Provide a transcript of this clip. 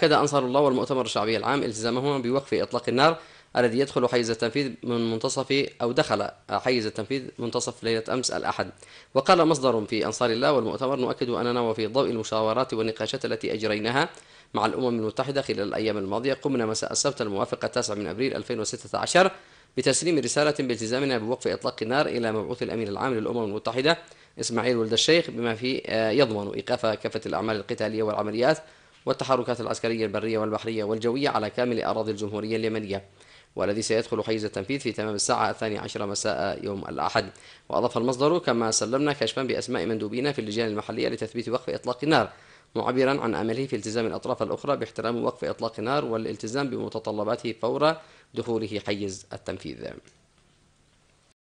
أكد أنصار الله والمؤتمر الشعبي العام التزامهما بوقف إطلاق النار الذي يدخل حيز التنفيذ من منتصف أو دخل حيز التنفيذ منتصف ليلة أمس الأحد وقال مصدر في أنصار الله والمؤتمر نؤكد أننا وفي ضوء المشاورات والنقاشات التي أجريناها مع الأمم المتحدة خلال الأيام الماضية قمنا مساء السبت الموافق التاسع من أبريل 2016 بتسليم رسالة بالتزامنا بوقف إطلاق النار إلى مبعوث الأمين العام للأمم المتحدة إسماعيل ولد الشيخ بما في آه، يضمن إيقاف كافة الأعمال القتالية والعمليات والتحركات العسكرية البرية والبحرية والجوية على كامل أراضي الجمهورية اليمنية والذي سيدخل حيز التنفيذ في تمام الساعة الثانية عشرة مساء يوم الأحد وأضاف المصدر كما سلمنا كشفا بأسماء مندوبين في اللجان المحلية لتثبيت وقف إطلاق النار معبرا عن امله في التزام الاطراف الاخرى باحترام وقف اطلاق النار والالتزام بمتطلباته فور دخوله حيز التنفيذ